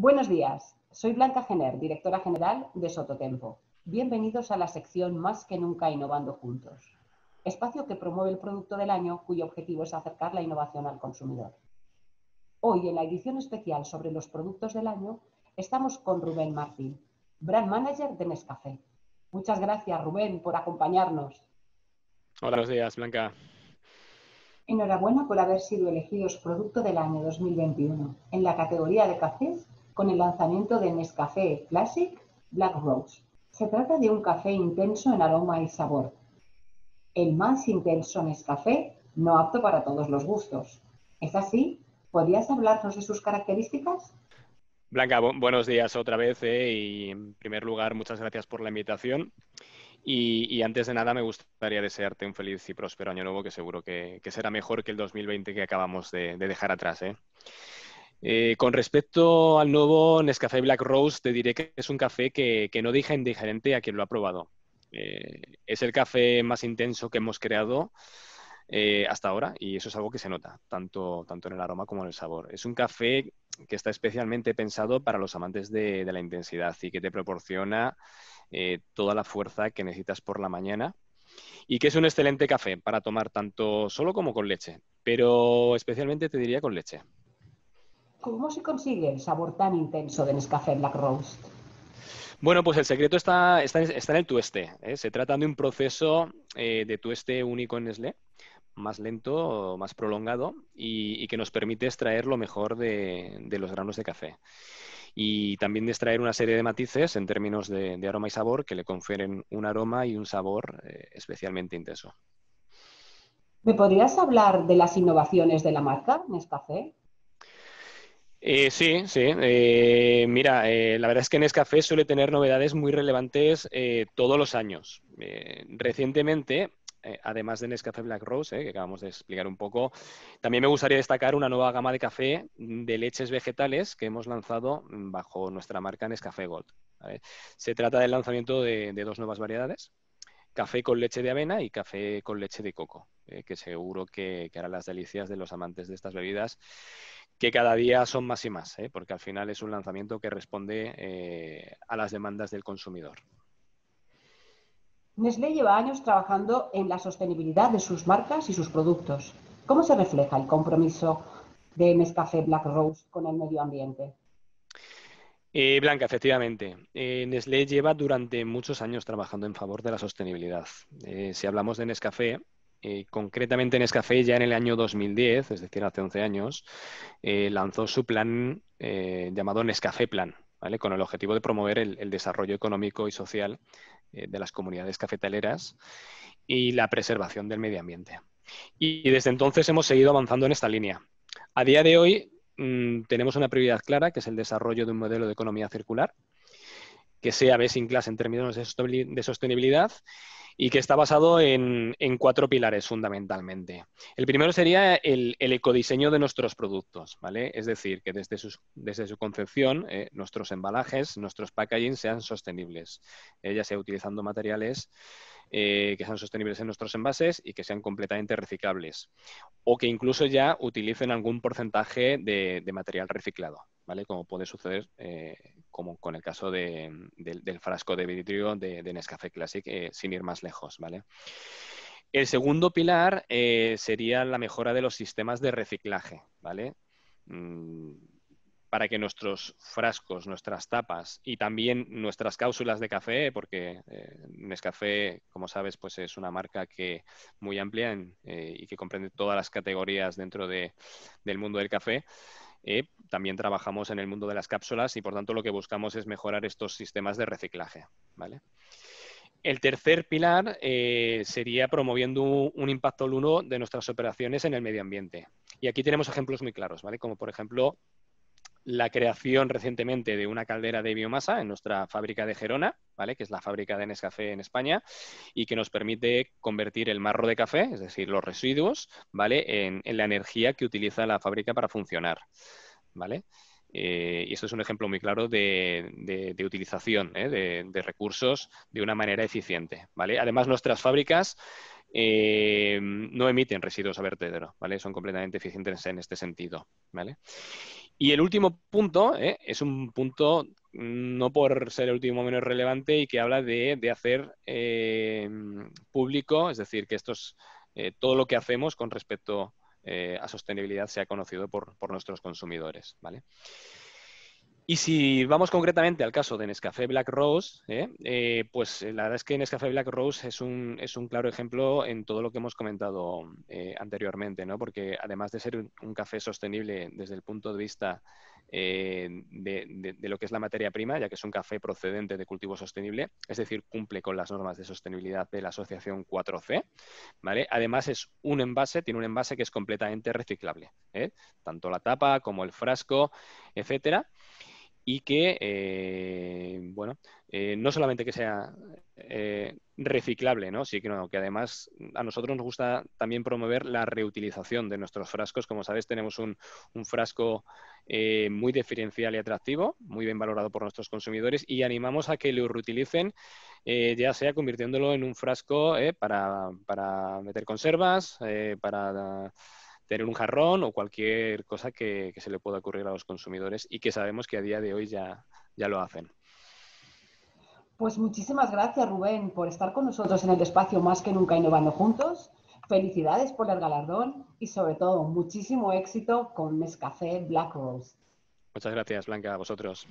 Buenos días, soy Blanca Gener, directora general de Sototempo. Bienvenidos a la sección Más que nunca innovando juntos, espacio que promueve el producto del año cuyo objetivo es acercar la innovación al consumidor. Hoy, en la edición especial sobre los productos del año, estamos con Rubén Martín, brand manager de Nescafé. Muchas gracias, Rubén, por acompañarnos. Hola, buenos días, Blanca. Enhorabuena por haber sido elegidos Producto del Año 2021 en la categoría de Café con el lanzamiento de Nescafé Classic Black Rose. Se trata de un café intenso en aroma y sabor. El más intenso Nescafé, no apto para todos los gustos. ¿Es así? ¿Podrías hablarnos de sus características? Blanca, buenos días otra vez eh, y en primer lugar muchas gracias por la invitación. Y, antes de nada, me gustaría desearte un feliz y próspero año nuevo, que seguro que, será mejor que el 2020 que acabamos de, dejar atrás. ¿eh? Eh, con respecto al nuevo Nescafé Black Rose, te diré que es un café que, no deja indiferente a quien lo ha probado. Eh, es el café más intenso que hemos creado eh, hasta ahora y eso es algo que se nota, tanto, en el aroma como en el sabor. Es un café que está especialmente pensado para los amantes de la intensidad y que te proporciona toda la fuerza que necesitas por la mañana y que es un excelente café para tomar tanto solo como con leche, pero especialmente te diría con leche. ¿Cómo se consigue el sabor tan intenso de Nescafé Black Roast? Bueno, pues el secreto está, está, en el tueste. ¿eh? Se trata de un proceso eh, de tueste único en Nestlé, más lento, más prolongado y, que nos permite extraer lo mejor de, los granos de café. Y también de extraer una serie de matices en términos de, aroma y sabor que le confieren un aroma y un sabor eh, especialmente intenso. ¿Me podrías hablar de las innovaciones de la marca Nescafé? Eh, sí, sí. Eh, mira, eh, la verdad es que Nescafé suele tener novedades muy relevantes eh, todos los años. recientemente, además de Nescafé Black Rose, que acabamos de explicar un poco, también me gustaría destacar una nueva gama de café de leches vegetales que hemos lanzado bajo nuestra marca Nescafé Gold. Se trata del lanzamiento de, dos nuevas variedades, café con leche de avena y café con leche de coco, que seguro que, que hará las delicias de los amantes de estas bebidas que cada día son más y más, ¿eh? porque al final es un lanzamiento que responde eh, a las demandas del consumidor. Nestlé lleva años trabajando en la sostenibilidad de sus marcas y sus productos. ¿Cómo se refleja el compromiso de Nescafé Black Rose con el medio ambiente? Eh, Blanca, efectivamente. Neslé Nestlé lleva durante muchos años trabajando en favor de la sostenibilidad. si hablamos de Nescafé, eh, concretamente concretamente Nescafé ya en el año 2010, es decir, hace 11 años, eh, lanzó su plan eh, llamado Nescafé Plan, con el objetivo de promover el, desarrollo económico y social de las comunidades cafetaleras y la preservación del medio ambiente. Y, desde entonces hemos seguido avanzando en esta línea. A día de hoy mm, tenemos una prioridad clara, que es el desarrollo de un modelo de economía circular, que sea B sin class en términos de sostenibilidad y que está basado en, cuatro pilares fundamentalmente. El primero sería el, ecodiseño de nuestros productos, ¿vale? Es decir, que desde, desde su concepción, eh, nuestros embalajes, nuestros packaging sean sostenibles, eh, ya sea utilizando materiales eh, que sean sostenibles en nuestros envases y que sean completamente reciclables, o que incluso ya utilicen algún porcentaje de material reciclado, como puede suceder eh, como con el caso del, frasco de vidrio de, Nescafé Classic, eh, sin ir más lejos, ¿vale? El segundo pilar eh, sería la mejora de los sistemas de reciclaje, ¿vale? Mm, para que nuestros frascos, nuestras tapas y también nuestras cápsulas de café, porque Nescafé, como sabes, pues es una marca que muy amplia y que comprende todas las categorías dentro del mundo del café, eh, también trabajamos en el mundo de las cápsulas y por tanto lo que buscamos es mejorar estos sistemas de reciclaje. ¿vale? El tercer pilar eh, sería promoviendo un impacto luno de nuestras operaciones en el medio ambiente. Y aquí tenemos ejemplos muy claros, ¿vale? Como por ejemplo la creación recientemente de una caldera de biomasa en nuestra fábrica de Gerona, ¿vale? que es la fábrica de Nescafé en España, y que nos permite convertir el marro de café, es decir, los residuos, ¿vale? en, la energía que utiliza la fábrica para funcionar. ¿vale? Eh, y esto es un ejemplo muy claro de, utilización ¿eh? de, recursos de una manera eficiente. ¿vale? Además, nuestras fábricas eh, no emiten residuos a vertedero, ¿vale? son completamente eficientes en este sentido. ¿vale? Y el último punto ¿eh? es un punto, mm, no por ser el último menos relevante, y que habla de, hacer eh, público, es decir, que esto eh, todo lo que hacemos con respecto a sostenibilidad sea conocido por, por nuestros consumidores. ¿vale? Y si vamos concretamente al caso de Nescafé Black Rose, ¿eh? Eh, pues eh, la verdad es que Nescafé Black Rose es un, es un claro ejemplo en todo lo que hemos comentado anteriormente, ¿no? porque además de ser un, café sostenible desde el punto de vista de, de, lo que es la materia prima, ya que es un café procedente de cultivo sostenible, es decir, cumple con las normas de sostenibilidad de la Asociación 4C, ¿vale? además es un envase, tiene un envase que es completamente reciclable, tanto la tapa como el frasco, etcétera y que, eh, bueno, eh, no solamente que sea eh, reciclable, ¿no? Sí, que, que además a nosotros nos gusta también promover la reutilización de nuestros frascos. Como sabes, tenemos un, frasco muy diferencial y atractivo, muy bien valorado por nuestros consumidores y animamos a que lo reutilicen, ya sea convirtiéndolo en un frasco para, para meter conservas, para tener un jarrón o cualquier cosa que, se le pueda ocurrir a los consumidores y que sabemos que a día de hoy ya, ya lo hacen. Pues muchísimas gracias, Rubén, por estar con nosotros en el espacio Más que Nunca Innovando Juntos. Felicidades por el galardón y, sobre todo, muchísimo éxito con Mescafé Black Rose. Muchas gracias, Blanca, a vosotros.